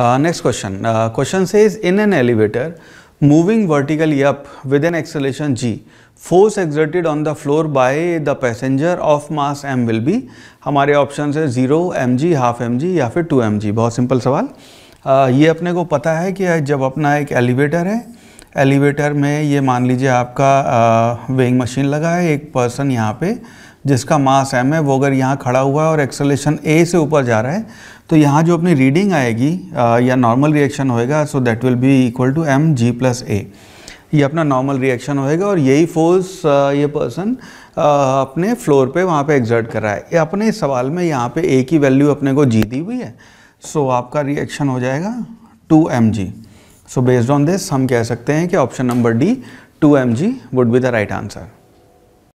next question question से is in an elevator moving vertically up with an acceleration g force exerted on the floor by the passenger of mass m will be हमारे option है zero m g half m g या फिर to m जी बहुत simple सवाल आ, uh, ये अपने को पता है कि जब अपना एक एलिवेटर है एलिवेटर में ये मान लीजिए आपका वेइंग uh, मशीन लगा है एक पर्सन यहाँ पे जिसका मास एम है वो अगर यहाँ खड़ा हुआ है और एक्सलेशन ए से ऊपर जा रहा है तो यहाँ जो अपनी रीडिंग आएगी आ, या नॉर्मल रिएक्शन होएगा so that will be equal to m g plus a ये अपना नॉर्मल रिएक्शन होएगा और यही फोर्स ये पर्सन अपने फ्लोर पे वहाँ पे एग्जर्ट कर रहा है अपने सवाल में यहाँ पे ए की वैल्यू अपने को जी दी हुई है सो so, आपका रिएक्शन हो जाएगा two m g so based on this हम कह सकते हैं कि option number D two m g would be the right answer